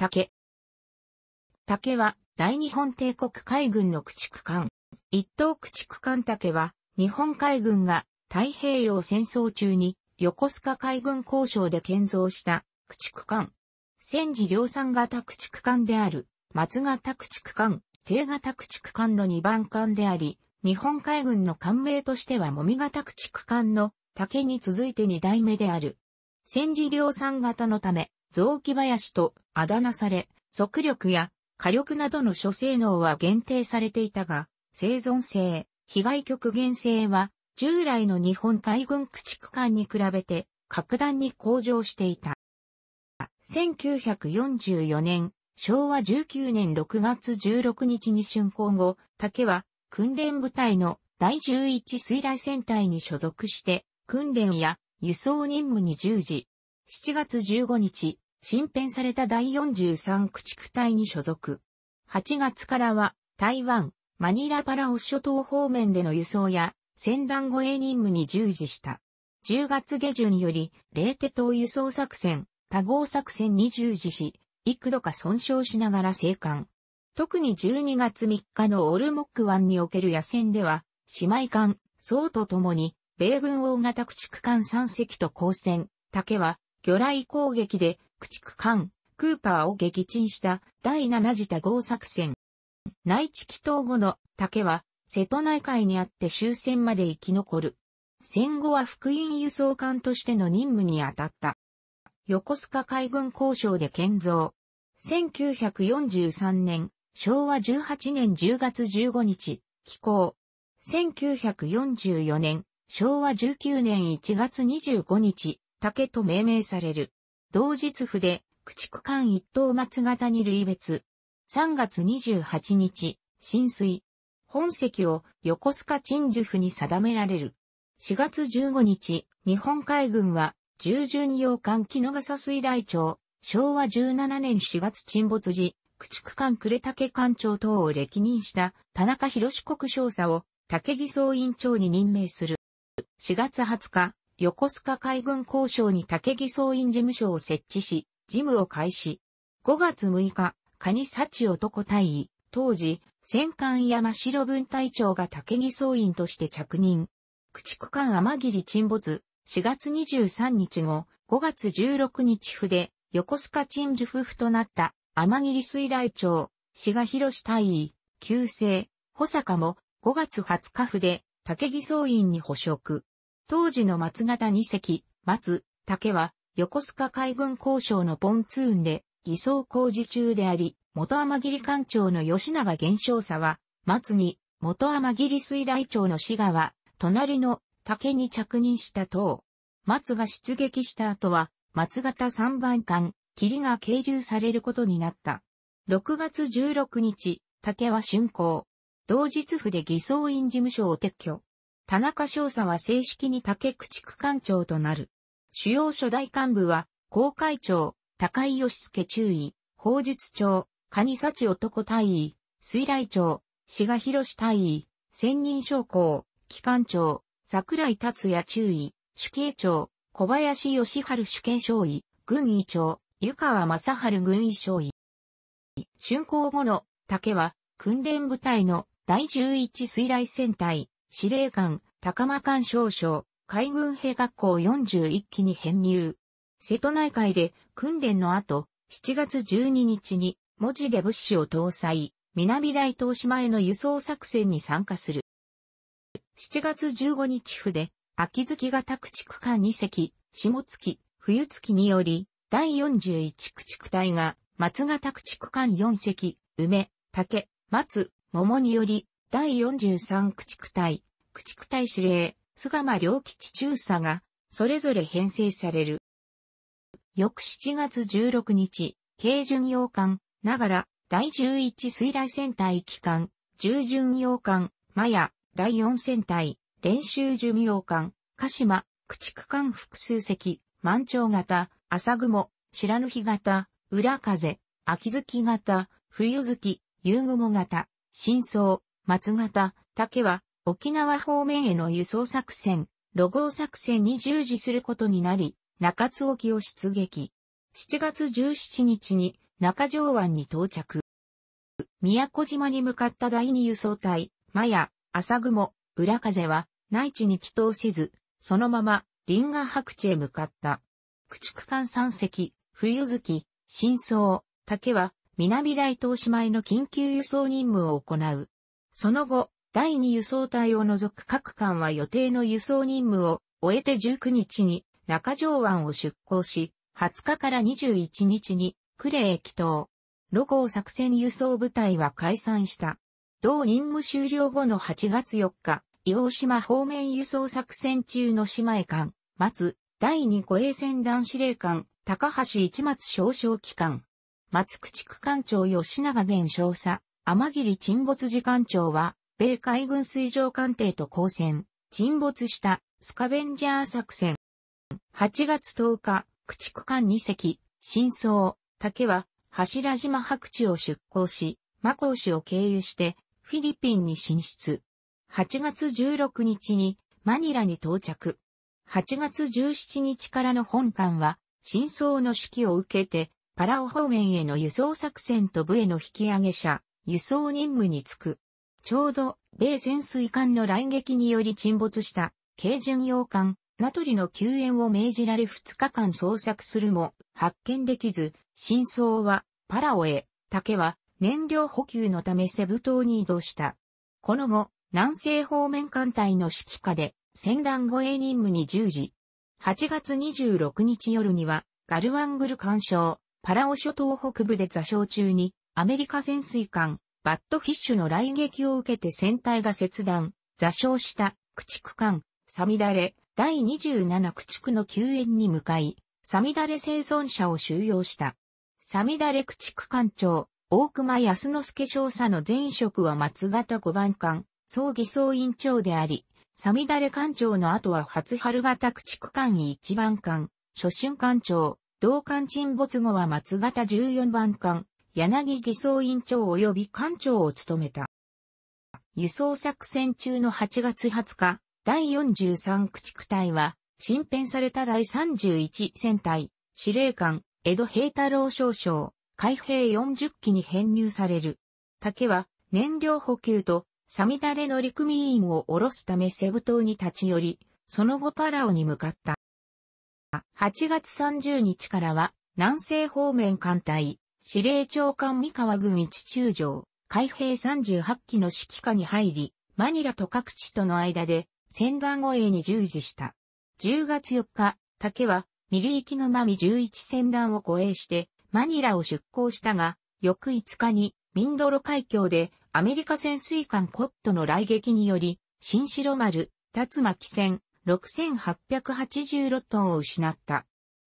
竹。竹は大日本帝国海軍の駆逐艦。一等駆逐艦竹は日本海軍が太平洋戦争中に横須賀海軍交渉で建造した駆逐艦。戦時量産型駆逐艦である松型駆逐艦、低型駆逐艦の2番艦であり、日本海軍の艦名としてはもみ型駆逐艦の竹に続いて2代目である。戦時量産型のため、雑木林とあだ名され、速力や火力などの諸性能は限定されていたが、生存性、被害極限性は従来の日本海軍駆逐艦に比べて格段に向上していた。1944年、昭和19年6月16日に竣工後、竹は訓練部隊の第11水雷戦隊に所属して、訓練や輸送任務に従事、7月15日、新編された第43駆逐隊に所属。8月からは、台湾、マニラパラオ諸島方面での輸送や、戦団護衛任務に従事した。10月下旬より、レーテ島輸送作戦、多合作戦に従事し、幾度か損傷しながら生還。特に12月3日のオルモック湾における野戦では、姉妹艦、総と共に、米軍大型駆逐艦3隻と交戦、竹は、魚雷攻撃で駆逐艦クーパーを撃沈した第7次多号作戦。内地祈祷後の竹は瀬戸内海にあって終戦まで生き残る。戦後は福音輸送艦としての任務に当たった。横須賀海軍交渉で建造。1943年、昭和18年10月15日、寄港。1944年、昭和19年1月25日、竹と命名される。同日府で、駆逐艦一等松型に類別。3月28日、浸水。本籍を横須賀鎮守府に定められる。4月15日、日本海軍は、従順洋艦木の笠水雷町、昭和17年4月沈没時、駆逐艦呉竹艦長等を歴任した田中博志国少佐を竹木総員長に任命する。4月20日、横須賀海軍交渉に竹木総員事務所を設置し、事務を開始。5月6日、蟹チ男大尉、当時、戦艦山城分隊長が竹木総員として着任。駆逐艦天霧沈没、4月23日後、5月16日府で、横須賀鎮守夫婦となった天霧水来町、志賀博士大尉、旧姓、保坂も5月20日府で、竹木総員に捕食。当時の松形二隻、松、竹は、横須賀海軍交渉のポンツーンで、偽装工事中であり、元天切艦長の吉永玄少佐は、松に、元天切水雷町の志賀は、隣の竹に着任した等。松が出撃した後は、松型三番艦、霧が係留されることになった。6月16日、竹は竣工。同日府で偽装院事務所を撤去。田中少佐は正式に竹口区官長となる。主要初代幹部は、公会長、高井義介中尉、法術長、蟹幸男大尉、水来長、志賀博士大尉、専任将校、機関長、桜井達也中尉、主計長、小林義春主計少尉、軍医長、湯川正春軍医少尉。竣工後の竹は、訓練部隊の第11水雷戦隊、司令官、高間官少将、海軍兵学校41期に編入。瀬戸内海で訓練の後、7月12日に文字で物資を搭載、南大東島への輸送作戦に参加する。7月15日府で、秋月が宅地区間2隻、下月、冬月により、第41駆逐隊が、松が宅地区間4隻、梅、竹、松、桃により、第43駆逐隊、駆逐隊司令、菅間良吉中佐が、それぞれ編成される。翌7月16日、軽巡洋艦、ながら、第11水雷戦隊機関、従巡洋艦、マヤ、第4戦隊、練習巡洋艦、鹿島、駆逐艦複数隻、満潮型、朝雲、白ぬ日型、裏風、秋月型、冬月、夕雲型、深層、松形、竹は、沖縄方面への輸送作戦、路号作戦に従事することになり、中津沖を出撃。7月17日に中条湾に到着。宮古島に向かった第二輸送隊、マヤ、朝雲、浦風は内地に帰投せず、そのまま林ガ白地へ向かった。駆逐艦三隻、冬月、真相、竹は南大東島への緊急輸送任務を行う。その後、第2輸送隊を除く各艦は予定の輸送任務を終えて19日に中条湾を出港し、20日から21日に呉へ帰島。ロゴ作戦輸送部隊は解散した。同任務終了後の8月4日、洋黄島方面輸送作戦中の島へ艦、松、第2護衛戦団司令官、高橋一松少将機関、松口区艦長吉永元少佐、天霧沈没時間長は、米海軍水上艦艇と交戦、沈没したスカベンジャー作戦。8月10日、駆逐艦2隻、真相、竹は、柱島白地を出港し、マコウ市を経由して、フィリピンに進出。8月16日に、マニラに到着。8月17日からの本艦は、真相の指揮を受けて、パラオ方面への輸送作戦と部への引き上げ者、輸送任務に就く。ちょうど、米潜水艦の来撃により沈没した、軽巡洋艦、ナトリの救援を命じられ2日間捜索するも、発見できず、真相は、パラオへ、竹は、燃料補給のためセブ島に移動した。この後、南西方面艦隊の指揮下で、戦団護衛任務に従事。8月26日夜には、ガルワングル干渉、パラオ諸島北部で座礁中に、アメリカ潜水艦、バッドフィッシュの来撃を受けて船体が切断、座礁した、駆逐艦、サミダレ、第27駆逐の救援に向かい、サミダレ生存者を収容した。サミダレ駆逐艦長、大熊康之助少佐の前職は松型5番艦、葬儀委員長であり、サミダレ艦長の後は初春型駆逐艦1番艦、初春艦長、同艦沈没後は松型14番艦、柳偽装委員長及び艦長を務めた。輸送作戦中の8月20日、第43駆逐隊は、新編された第31戦隊、司令官、江戸平太郎少将、海兵40機に編入される。竹は、燃料補給と、サミダレの陸組員を下ろすためセブ島に立ち寄り、その後パラオに向かった。8月30日からは、南西方面艦隊、司令長官三河軍一中将、海兵38機の指揮下に入り、マニラと各地との間で、戦団護衛に従事した。10月4日、竹は、ミリ行きのまみ11戦団を護衛して、マニラを出港したが、翌5日に、ミンドロ海峡で、アメリカ潜水艦コットの来撃により、新城丸、竜巻船、6886トンを失った。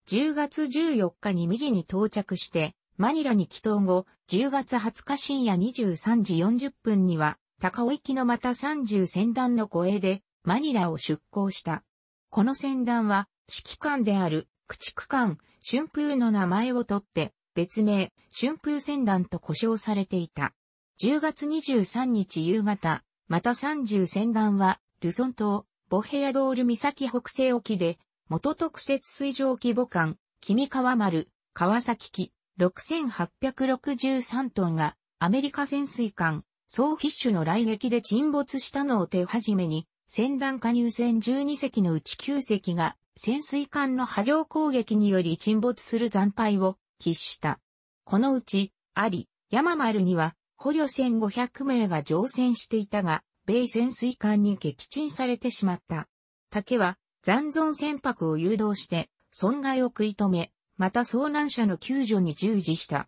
10月14日にミリに到着して、マニラに帰島後、10月20日深夜23時40分には、高尾行きのまた30船団の護衛で、マニラを出港した。この船団は、指揮官である、駆逐艦、春風の名前をとって、別名、春風船団と呼称されていた。10月23日夕方、また30船団は、ルソン島、ボヘアドール岬北西沖で、元特設水上規模艦、君川丸、川崎機、6863トンがアメリカ潜水艦ソーフィッシュの来撃で沈没したのを手始めに、船団加入船12隻のうち9隻が潜水艦の波状攻撃により沈没する惨敗を喫した。このうち、あり、山丸には捕虜1500名が乗船していたが、米潜水艦に撃沈されてしまった。竹は残存船舶を誘導して損害を食い止め、また遭難者の救助に従事した。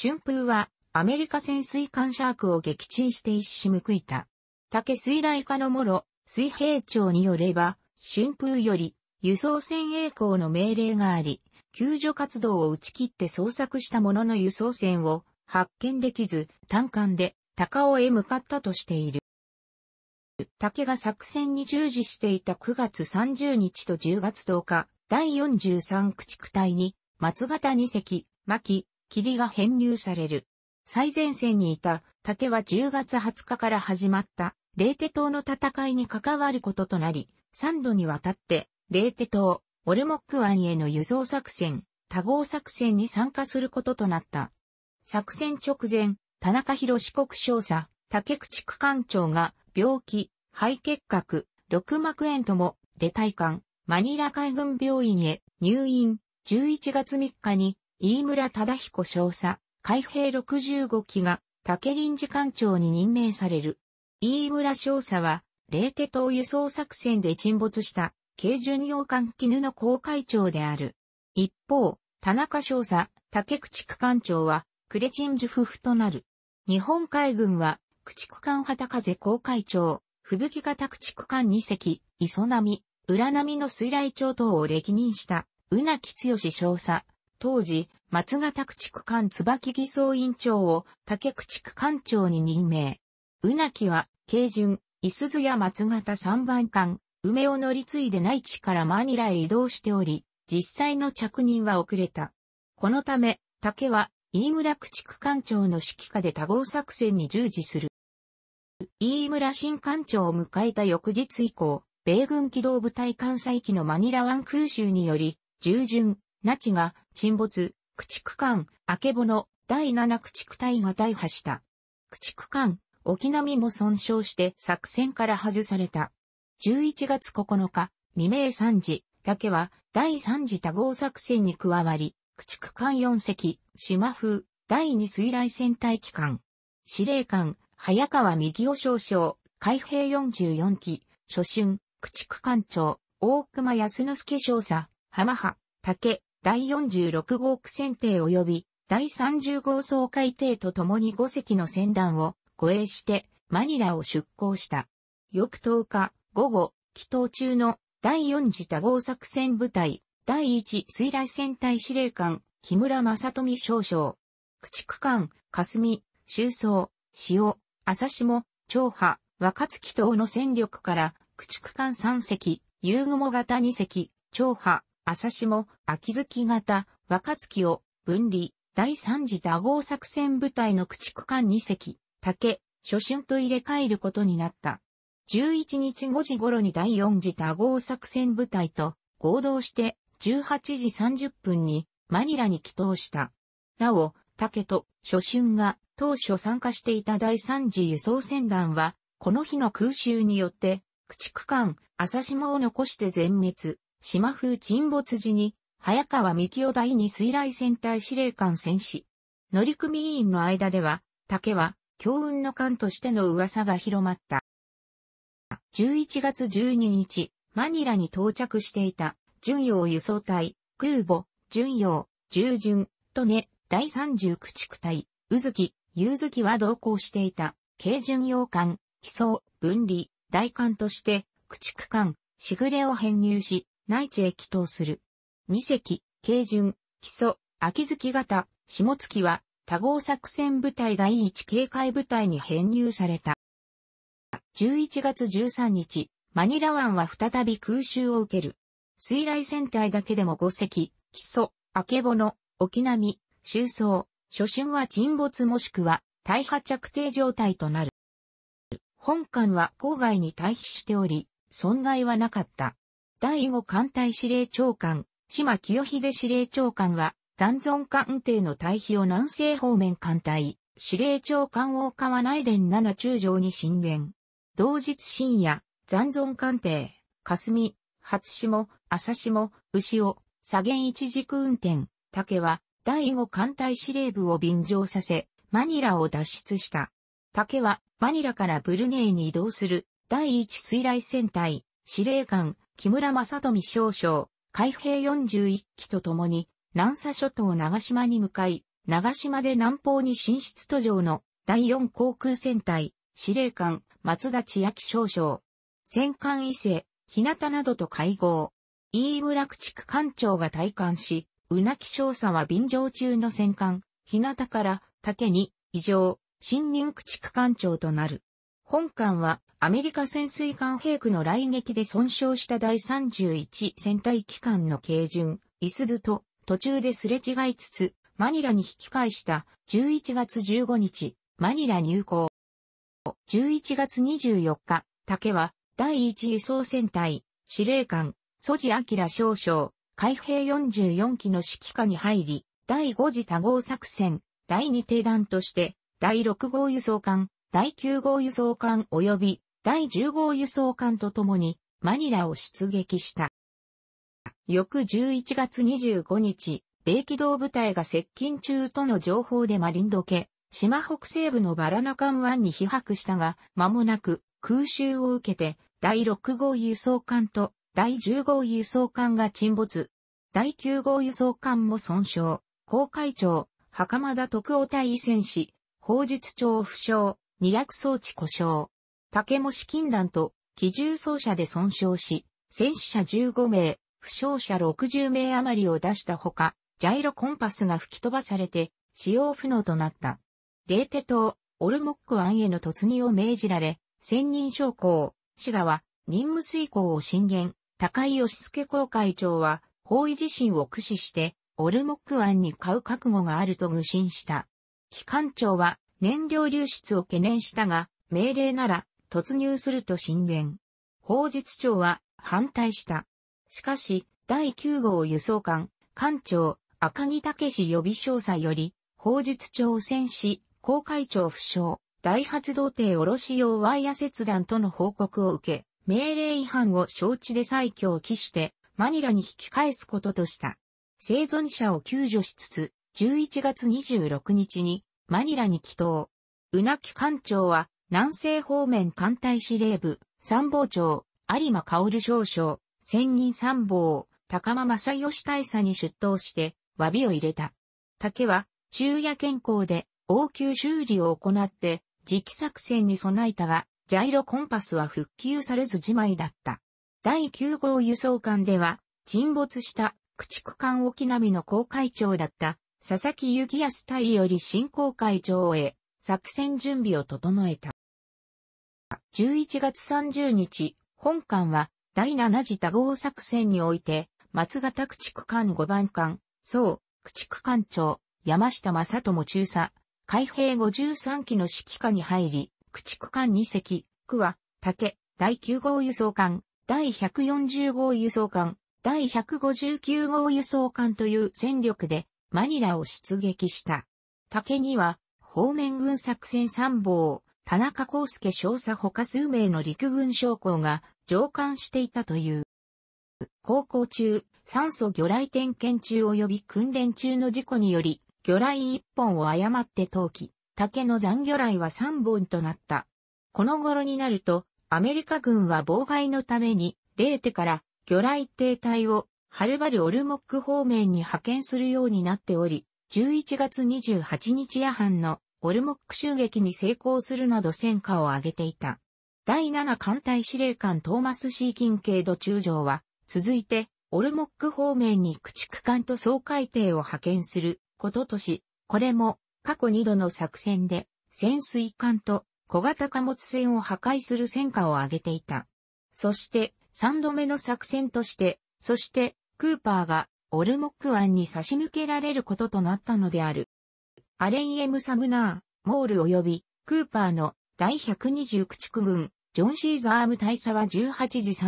春風は、アメリカ潜水艦シャークを撃沈して一矢報いた。竹水雷科のもろ、水平長によれば、春風より、輸送船栄光の命令があり、救助活動を打ち切って捜索したものの輸送船を発見できず、単艦で高尾へ向かったとしている。竹が作戦に従事していた9月30日と10月10日、第43駆逐隊に松形二隻、巻、霧が編入される。最前線にいた、竹は10月20日から始まった、霊手島の戦いに関わることとなり、3度にわたって、霊手島、オルモック湾への輸送作戦、多合作戦に参加することとなった。作戦直前、田中博四国少佐、竹口区官長が、病気、肺結核、六膜炎とも、出体感、マニラ海軍病院へ入院、11月3日に、飯村忠彦少佐、海兵65機が、竹林次官長に任命される。飯村少佐は、冷手島輸送作戦で沈没した、軽巡洋艦絹の航海長である。一方、田中少佐、竹口区艦長は、クレチンジュ夫婦となる。日本海軍は、駆逐艦旗風航海長、吹雪型駆逐艦2隻、磯波、浦波の水雷長等を歴任したうなきつよし少佐、当時、松形区地区間椿偽装委員長を竹区地区長に任命。うなきは、慶順、いすずや松形三番艦、梅を乗り継いで内地からマニラへ移動しており、実際の着任は遅れた。このため、竹は、飯村区地区長の指揮下で多合作戦に従事する。飯村新艦長を迎えた翌日以降、米軍機動部隊艦載機のマニラ湾空襲により、従順、那智が沈没、駆逐艦、あけぼの、第七駆逐隊が大破した。駆逐艦、沖波も損傷して作戦から外された。11月9日、未明3時、だけは第3次多号作戦に加わり、駆逐艦4隻、島風、第2水雷戦隊機関。司令官、早川右尾少将、海兵44機、初春、駆逐艦長、大熊康之助少佐、浜波、竹、第46号区選定及び第30号総会艇と共に5隻の船団を護衛してマニラを出港した。翌10日午後、祈祷中の第4次多号作戦部隊第1水雷戦隊司令官木村正富少将。駆逐艦、霞、周総、潮、朝下、長波、若月等の戦力から、駆逐艦3隻、遊雲型2隻、長波、朝下、秋月型、若月を分離、第三次打合作戦部隊の駆逐艦2隻、竹、初春と入れ替えることになった。11日5時頃に第4次打合作戦部隊と合同して18時30分にマニラに帰投した。なお、竹と初春が当初参加していた第3次輸送船団は、この日の空襲によって、駆逐艦、朝島を残して全滅。島風沈没時に、早川幹夫第二水雷戦隊司令官戦士。乗組員の間では、竹は、強運の艦としての噂が広まった。11月12日、マニラに到着していた、巡洋輸送隊、空母、巡洋、従順、とね、第3 0駆逐隊、うずき、ゆうずきは同行していた、軽巡洋艦、飛装、分離、大艦として、駆逐艦、しぐれを編入し、内地へ帰投する。二隻、軽巡、基礎、秋月型、下月は、多合作戦部隊第一警戒部隊に編入された。11月13日、マニラ湾は再び空襲を受ける。水雷戦隊だけでも5隻、基礎、明けぼの、沖波、周走、初春は沈没もしくは、大破着底状態となる。本艦は郊外に退避しており、損害はなかった。第五艦隊司令長官、島清秀司令長官は、残存艦艇の退避を南西方面艦隊、司令長官大川内殿七中将に進言。同日深夜、残存艦艇、霞、初島、朝島、牛尾、左舷一軸運転、竹は、第五艦隊司令部を便乗させ、マニラを脱出した。竹は、マニラからブルネイに移動する、第一水雷戦隊、司令官、木村正富少将、海兵41機と共に、南沙諸島長島に向かい、長島で南方に進出途上の第4航空戦隊、司令官、松田千秋少将。戦艦伊勢、日向などと会合。飯村駆逐艦長が退官し、うなき少佐は便乗中の戦艦、日向から、竹に、異常、新任駆逐艦長となる。本艦はアメリカ潜水艦兵区の来撃で損傷した第31戦隊機関の軽巡、イスズと途中ですれ違いつつ、マニラに引き返した11月15日、マニラ入港。11月24日、竹は第1輸送戦隊、司令官、ソジアキラ少将、海兵44機の指揮下に入り、第5次多号作戦、第2艇団として、第6号輸送艦、第9号輸送艦及び第10号輸送艦とともにマニラを出撃した。翌11月25日、米機動部隊が接近中との情報でマリンドケ、島北西部のバラナカン湾に被迫したが、間もなく空襲を受けて、第6号輸送艦と第10号輸送艦が沈没。第9号輸送艦も損傷。航海長、袴田徳夫大戦士、法術長負傷、二役装置故障。竹も禁断と、機銃装者で損傷し、戦死者15名、負傷者60名余りを出したほか、ジャイロコンパスが吹き飛ばされて、使用不能となった。レーテ島、オルモック湾への突入を命じられ、専任将校、滋賀は、任務遂行を進言、高井義助公会長は、包囲自身を駆使して、オルモック湾に買う覚悟があると愚信した。機関長は、燃料流出を懸念したが、命令なら突入すると進言。法実庁は反対した。しかし、第9号輸送艦、艦長、赤木武予備少佐より、法術庁を染し、公会長不詳、大発動艇卸用ワイヤ切断との報告を受け、命令違反を承知で再挙を期して、マニラに引き返すこととした。生存者を救助しつつ、11月26日にマニラに帰投。うなき艦長は、南西方面艦隊司令部、参謀長、有馬薫少将、仙人参謀、高間正義大佐に出頭して、詫びを入れた。竹は、昼夜健康で、応急修理を行って、磁気作戦に備えたが、ジャイロコンパスは復旧されずじまいだった。第9号輸送艦では、沈没した駆逐艦沖波の航海長だった佐々木幸康隊より振興会上へ作戦準備を整えた。11月30日、本艦は第7次多号作戦において、松形駆逐艦5番艦、総、駆逐艦長、山下正も中佐、海兵53機の指揮下に入り、駆逐艦2隻、は、竹、第9号輸送艦、第140号輸送艦、第159号輸送艦という戦力で、マニラを出撃した。竹には、方面軍作戦参謀、田中康介少佐他数名の陸軍将校が上官していたという。航行中、酸素魚雷点検中及び訓練中の事故により、魚雷一本を誤って投棄、竹の残魚雷は三本となった。この頃になると、アメリカ軍は妨害のために、レーテから魚雷停隊をはるばるオルモック方面に派遣するようになっており、11月28日夜半のオルモック襲撃に成功するなど戦果を上げていた。第7艦隊司令官トーマス・シーキンケイド中将は、続いて、オルモック方面に駆逐艦と総海艇を派遣することとし、これも過去2度の作戦で潜水艦と小型貨物船を破壊する戦果を上げていた。そして3度目の作戦として、そしてクーパーがオルモック湾に差し向けられることとなったのである。アレン・エム・サムナー、モール及びクーパーの第120駆逐軍、ジョン・シーザーム大佐は18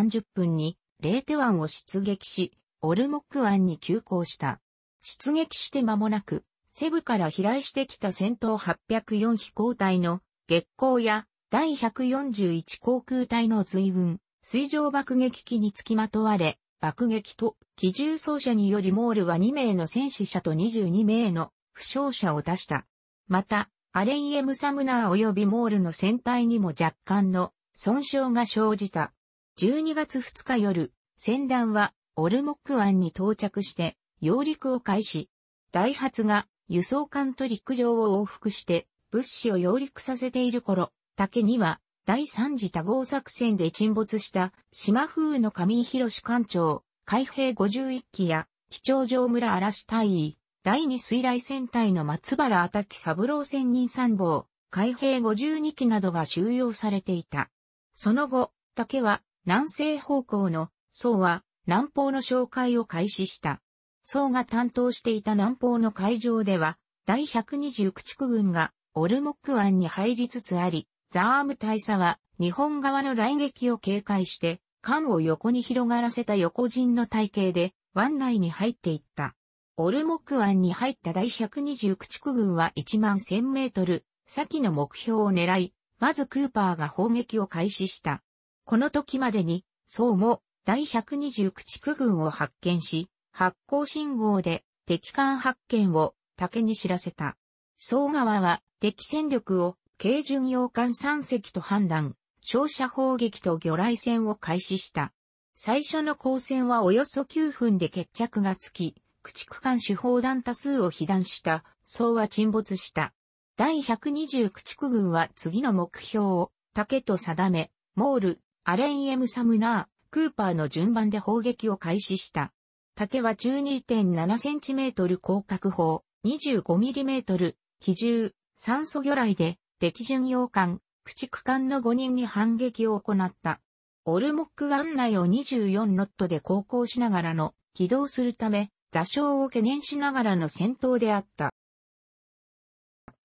時30分にレーテ湾を出撃し、オルモック湾に急行した。出撃して間もなく、セブから飛来してきた戦闘804飛行隊の月光や第141航空隊の随分、水上爆撃機につきまとわれ、爆撃と、機銃装者によりモールは2名の戦死者と22名の負傷者を出した。また、アレン・エム・サムナー及びモールの船体にも若干の損傷が生じた。12月2日夜、船団はオルモック湾に到着して揚陸を開始。大発が輸送艦と陸上を往復して物資を揚陸させている頃、竹には第三次多号作戦で沈没した島風の上広博艦長、海兵51機や、基調上村嵐隊員、第二水雷戦隊の松原あたき三郎専人参謀、海兵52機などが収容されていた。その後、竹は南西方向の、宋は南方の紹介を開始した。宋が担当していた南方の海上では、第120駆逐軍がオルモック湾に入りつつあり、ザーム大佐は日本側の来撃を警戒して、艦を横に広がらせた横陣の体系で湾内に入っていった。オルモク湾に入った第120駆逐軍は1万1000メートル、先の目標を狙い、まずクーパーが砲撃を開始した。この時までに、そうも第120駆逐軍を発見し、発光信号で敵艦発見を竹に知らせた。総側は敵戦力を軽巡洋艦3隻と判断、照射砲撃と魚雷戦を開始した。最初の交戦はおよそ9分で決着がつき、駆逐艦手砲弾多数を被弾した、総は沈没した。第120駆逐軍は次の目標を、竹と定め、モール、アレン・エム・サムナー、クーパーの順番で砲撃を開始した。竹は 12.7cm 広角砲、25mm、機銃、酸素魚雷で、敵巡洋艦、駆逐艦の5人に反撃を行った。オルモック湾内を24ノットで航行しながらの起動するため、座礁を懸念しながらの戦闘であった。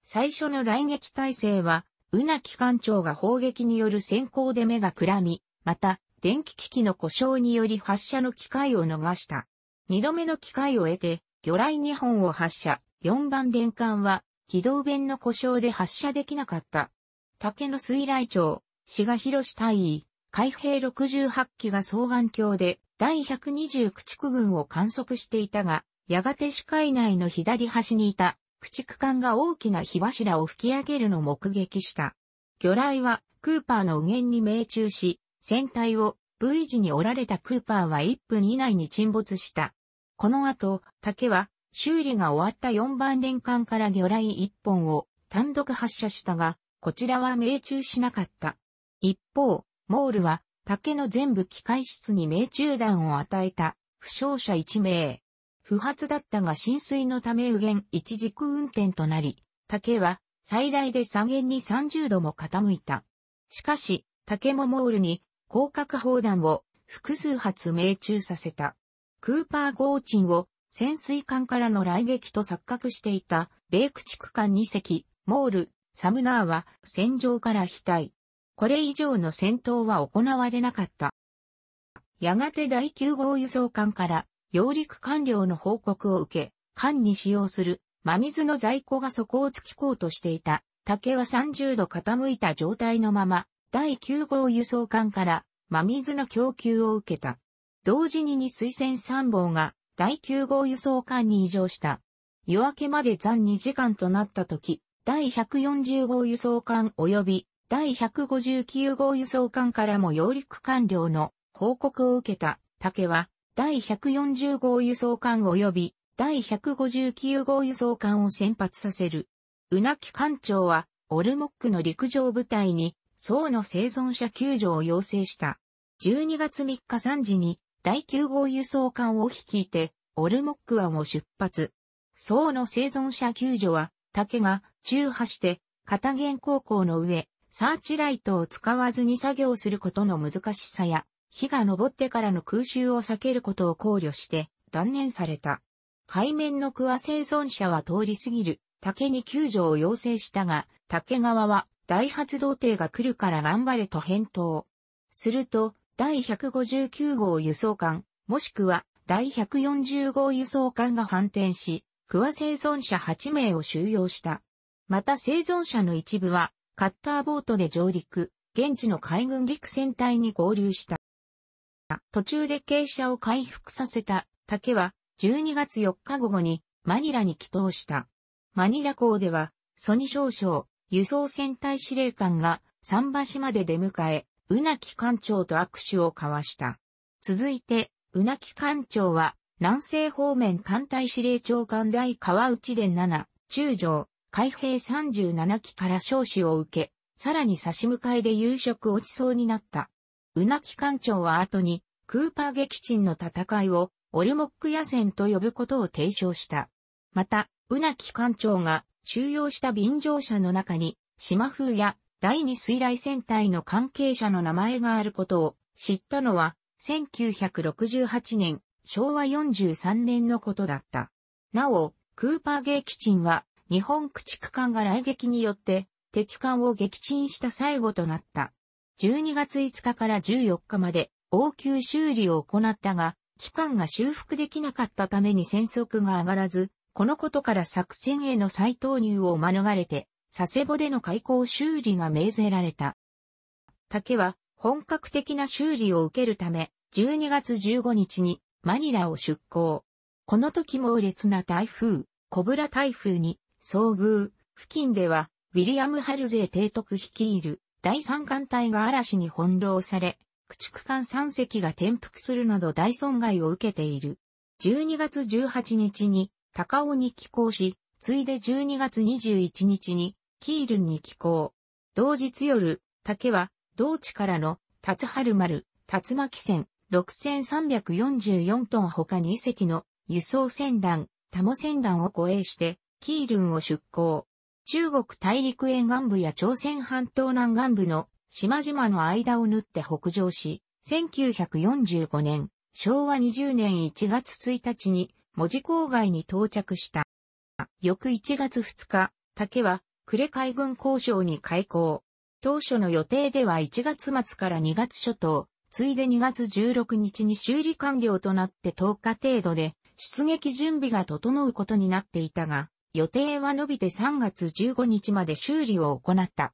最初の来撃態勢は、うな機関長が砲撃による先行で目がくらみ、また、電気機器の故障により発射の機会を逃した。二度目の機会を得て、魚雷2本を発射。4番電艦は軌道弁の故障で発射できなかった。竹の水雷町、志賀博士大尉、海兵68機が双眼鏡で第120駆逐軍を観測していたが、やがて視界内の左端にいた駆逐艦が大きな火柱を吹き上げるのを目撃した。魚雷はクーパーの右舷に命中し、船体を V 字に折られたクーパーは1分以内に沈没した。この後、竹は修理が終わった4番連艦から魚雷1本を単独発射したが、こちらは命中しなかった。一方、モールは竹の全部機械室に命中弾を与えた負傷者1名。不発だったが浸水のため右舷一軸運転となり、竹は最大で左舷に30度も傾いた。しかし、竹もモールに広角砲弾を複数発命中させた。クーパー・ゴーチンを潜水艦からの来撃と錯覚していた、米駆逐艦2隻、モール、サムナーは戦場から非対。これ以上の戦闘は行われなかった。やがて第9号輸送艦から、揚陸艦領の報告を受け、艦に使用する、真水の在庫が底を突きこうとしていた、竹は30度傾いた状態のまま、第9号輸送艦から、真水の供給を受けた。同時に2水戦3本が第9号輸送艦に異常した。夜明けまで残2時間となった時、第140号輸送艦及び第159号輸送艦からも揚陸艦量の報告を受けた竹は、第140号輸送艦及び第159号輸送艦を先発させる。うなき艦長は、オルモックの陸上部隊に、層の生存者救助を要請した。12月3日3時に、第9号輸送艦を率いて、オルモック湾を出発。宋の生存者救助は、竹が中破して、片原高校の上、サーチライトを使わずに作業することの難しさや、火が昇ってからの空襲を避けることを考慮して断念された。海面のクア生存者は通り過ぎる竹に救助を要請したが、竹側は大発動艇が来るから頑張れと返答。すると、第159号輸送艦、もしくは第140号輸送艦が反転し、クワ生存者8名を収容した。また生存者の一部は、カッターボートで上陸、現地の海軍陸戦隊に合流した。途中で傾斜を回復させた竹は、12月4日午後にマニラに帰投した。マニラ港では、ソニ少将、輸送船隊司令官が桟橋まで出迎え、うなき艦長と握手を交わした。続いて、うなき艦長は、南西方面艦隊司令長官大川内伝7、中将、海兵37機から召使を受け、さらに差し向かいで夕食落ちそうになった。うなき艦長は後に、クーパー撃沈の戦いを、オルモック野戦と呼ぶことを提唱した。また、うなき艦長が収容した便乗車の中に、島風や第二水雷戦隊の関係者の名前があることを知ったのは、1968年、昭和43年のことだった。なお、クーパー撃沈は、日本駆逐艦が雷撃によって、敵艦を撃沈した最後となった。12月5日から14日まで、応急修理を行ったが、機関が修復できなかったために戦速が上がらず、このことから作戦への再投入を免れて、佐世保での開港修理が命ぜられた。竹は本格的な修理を受けるため、12月15日にマニラを出港。この時猛烈な台風、コブラ台風に遭遇、付近ではウィリアム・ハルゼー提督率いる第三艦隊が嵐に翻弄され、駆逐艦三隻が転覆するなど大損害を受けている。12月18日に高尾に寄港し、次いで12月21日に、キールンに寄港。同日夜、竹は、同地からの、辰春丸、竜巻船、6344トン他2隻の、輸送船団、タモ船団を護衛して、キールンを出港。中国大陸沿岸部や朝鮮半島南岸部の島々の間を縫って北上し、1945年、昭和20年1月1日に文字郊外に到着した。翌1月2日、竹は、呉海軍交渉に開港。当初の予定では1月末から2月初頭、ついで2月16日に修理完了となって10日程度で、出撃準備が整うことになっていたが、予定は伸びて3月15日まで修理を行った。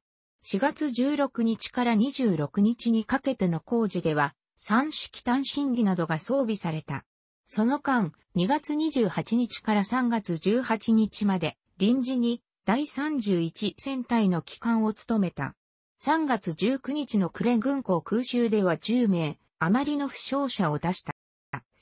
4月16日から26日にかけての工事では、三式単身儀などが装備された。その間、2月28日から3月18日まで、臨時に第31戦隊の機関を務めた。3月19日のクレ軍港空襲では10名、余りの負傷者を出した。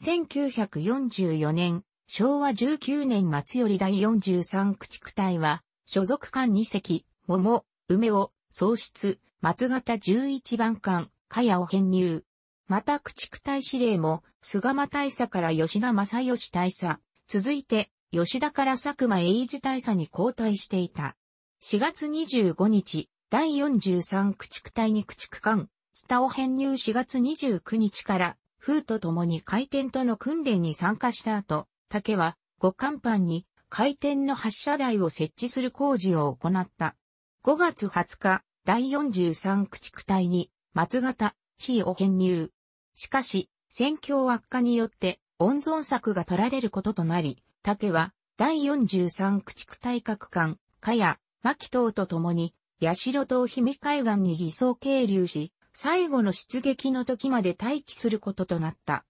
1944年、昭和19年末より第43駆逐隊は、所属艦2隻、桃、梅を、喪失、松型11番艦、かやを編入。また駆逐隊司令も、菅間大佐から吉田正義大佐、続いて、吉田から佐久間栄治大佐に交代していた。4月25日、第43駆逐隊に駆逐艦、スタを編入4月29日から、風と共に回転との訓練に参加した後、竹は、五艦班に回転の発射台を設置する工事を行った。5月20日、第43駆逐隊に、松型、地位を編入。しかし、戦況悪化によって温存策が取られることとなり、竹は第43駆逐隊各艦、かや、牧島と共に、八代島姫海岸に偽装係留し、最後の出撃の時まで待機することとなった。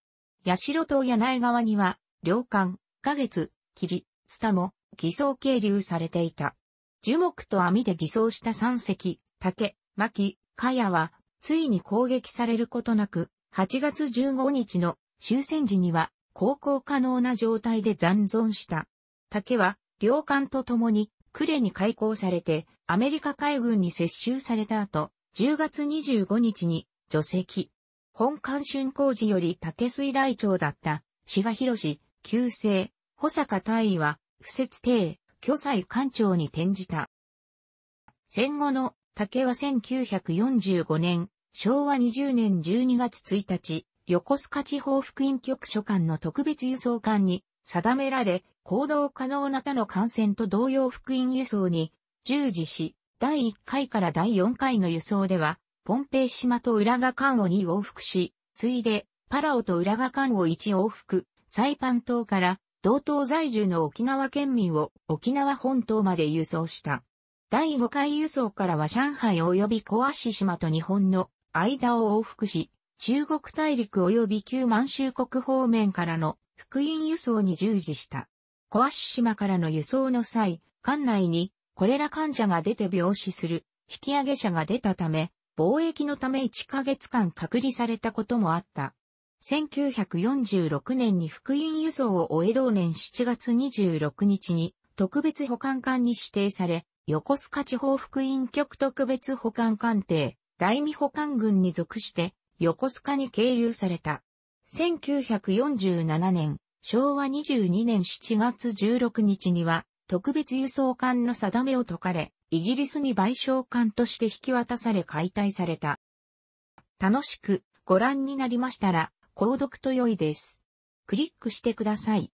八代島柳川には、両艦、花月、霧、スタも偽装係留されていた。樹木と網で偽装した三隻、竹、牧、茅は、ついに攻撃されることなく、8月15日の終戦時には航行可能な状態で残存した。竹は、両艦と共に、呉に開港されて、アメリカ海軍に接収された後、10月25日に除籍。本館春工事より竹水来町だった、志賀博士、旧姓、保坂大尉は、不設定、巨祭館長に転じた。戦後の竹は1945年、昭和20年12月1日、横須賀地方福音局所管の特別輸送艦に定められ、行動可能な他の艦船と同様福音輸送に従事し、第1回から第4回の輸送では、ポンペイ島と浦賀艦を2往復し、ついで、パラオと浦賀艦を1往復、サイパン島から同島在住の沖縄県民を沖縄本島まで輸送した。第5回輸送からは上海及び小足島と日本の間を往復し、中国大陸及び旧満州国方面からの福音輸送に従事した。小足島からの輸送の際、館内にこれら患者が出て病死する引き上げ者が出たため、貿易のため1ヶ月間隔離されたこともあった。1946年に福音輸送を終え同年7月26日に特別保管館に指定され、横須賀地方福音局特別保管官邸、大美保管軍に属して、横須賀に経由された。1947年、昭和22年7月16日には、特別輸送艦の定めを解かれ、イギリスに賠償艦として引き渡され解体された。楽しくご覧になりましたら、購読と良いです。クリックしてください。